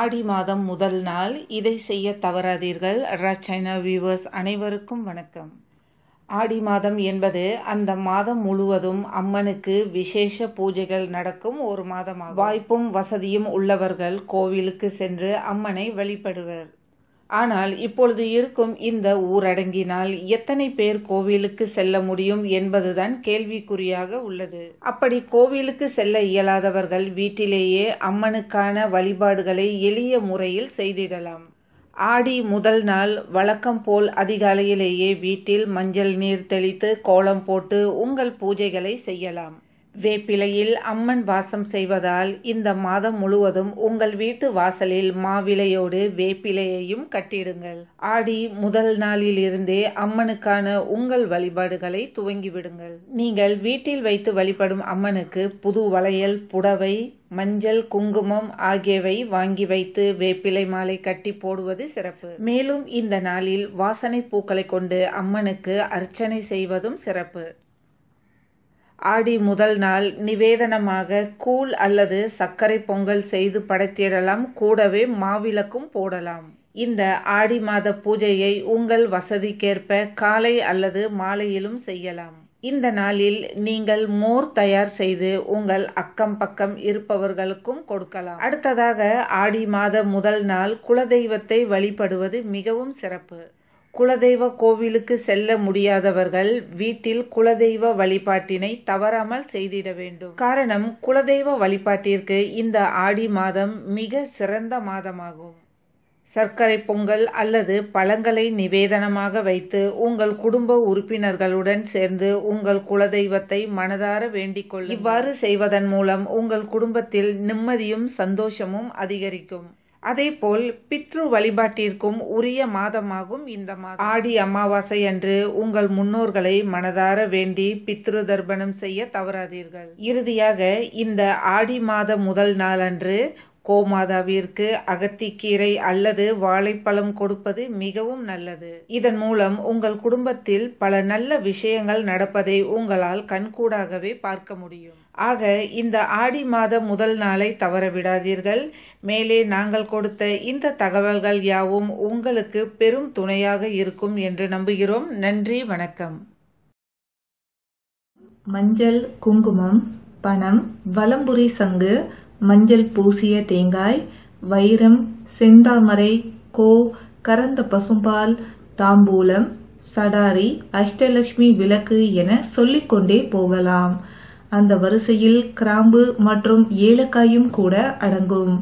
ஆடி மாதம் முதல் நாள் இதை செய்ய தவறாதீர்கள் சைனா வியூவர்ஸ் அனைவருக்கும் வணக்கம் ஆடி மாதம் என்பது அந்த மாதம் முழுவதும் அம்மனுக்கு விசேஷ பூஜைகள் நடக்கும் ஒரு மாதமாகும் வாய்ப்பும் வசதியும் உள்ளவர்கள் கோவிலுக்கு சென்று அம்மனை வழிபடுவர் ஆனால் இப்பொழுது இருக்கும் இந்த ஊரடங்கினால் எத்தனை பேர் கோவிலுக்கு செல்ல முடியும் என்பதுதான் கேள்விக்குறியாக உள்ளது அப்படி கோவிலுக்கு செல்ல இயலாதவர்கள் வீட்டிலேயே அம்மனுக்கான வழிபாடுகளை எளிய முறையில் செய்திடலாம் ஆடி முதல் நாள் வழக்கம் போல் அதிகாலையிலேயே வீட்டில் மஞ்சள் நீர் தெளித்து கோலம் போட்டு உங்கள் பூஜைகளை செய்யலாம் வேப்பிலையில் அம்மன் வாசம் செய்வதால் இந்த மாதம் முழுவதும் உங்கள் வீட்டு வாசலில் மாவிலையோடு வேப்பிலையையும் கட்டிடுங்கள் ஆடி முதல் நாளில் இருந்தே அம்மனுக்கான உங்கள் வழிபாடுகளை துவங்கிவிடுங்கள் நீங்கள் வீட்டில் வைத்து வழிபடும் அம்மனுக்கு புது வளையல் புடவை மஞ்சள் குங்குமம் ஆகியவை வாங்கி வைத்து வேப்பிலை மாலை கட்டி போடுவது சிறப்பு மேலும் இந்த நாளில் வாசனை பூக்களை கொண்டு அம்மனுக்கு அர்ச்சனை செய்வதும் சிறப்பு ஆடி முதல் நாள் நிவேதனமாக கூழ் அல்லது சர்க்கரை பொங்கல் செய்து படைத்திடலாம் கூடவே மாவிளக்கும் போடலாம் இந்த ஆடி மாத பூஜையை உங்கள் வசதிக்கேற்ப காலை அல்லது மாலையிலும் செய்யலாம் இந்த நாளில் நீங்கள் மோர் தயார் செய்து உங்கள் அக்கம் பக்கம் இருப்பவர்களுக்கும் கொடுக்கலாம் அடுத்ததாக ஆடி மாத முதல் நாள் குலதெய்வத்தை வழிபடுவது மிகவும் சிறப்பு குலதெய்வ கோவிலுக்கு செல்ல முடியாதவர்கள் வீட்டில் குலதெய்வ வழிபாட்டினை தவறாமல் செய்திட வேண்டும் காரணம் குலதெய்வ வழிபாட்டிற்கு இந்த ஆடி மாதம் மிக சிறந்த மாதமாகும் சர்க்கரை பொங்கல் அல்லது பழங்களை நிவேதனமாக வைத்து உங்கள் குடும்ப உறுப்பினர்களுடன் சேர்ந்து உங்கள் குலதெய்வத்தை மனதார வேண்டிக் இவ்வாறு செய்வதன் மூலம் உங்கள் குடும்பத்தில் நிம்மதியும் சந்தோஷமும் அதிகரிக்கும் அதேபோல் பித்ரு வழிபாட்டிற்கும் உரிய மாதமாகும் இந்த மாதம் ஆடி அமாவாசை அன்று உங்கள் முன்னோர்களை மனதார வேண்டி பித்ரு தர்ப்பணம் செய்ய தவறாதீர்கள் இறுதியாக இந்த ஆடி மாத முதல் நாளன்று கோமாதாவிற்கு அகத்திக்கீரை அல்லது வாழைப்பழம் கொடுப்பது மிகவும் நல்லது இதன் மூலம் உங்கள் குடும்பத்தில் பல நல்ல விஷயங்கள் நடப்பதை உங்களால் கண்கூடாகவே பார்க்க முடியும் ஆக இந்த ஆடி மாத முதல் நாளை தவற விடாதீர்கள் மேலே நாங்கள் கொடுத்த இந்த தகவல்கள் யாவும் உங்களுக்கு பெரும் துணையாக இருக்கும் என்று நம்புகிறோம் நன்றி வணக்கம் மஞ்சள் குங்குமம் பணம் வலம்புரி சங்கு மஞ்சள் பூசிய தேங்காய் வைரம் செந்தாமரை கோ கரந்த பசும்பால் தாம்பூலம் சடாரி அஷ்டலட்சுமி விளக்கு என சொல்லிக்கொண்டே போகலாம் அந்த வரிசையில் கிராம்பு மற்றும் ஏலக்காயும் கூட அடங்கும்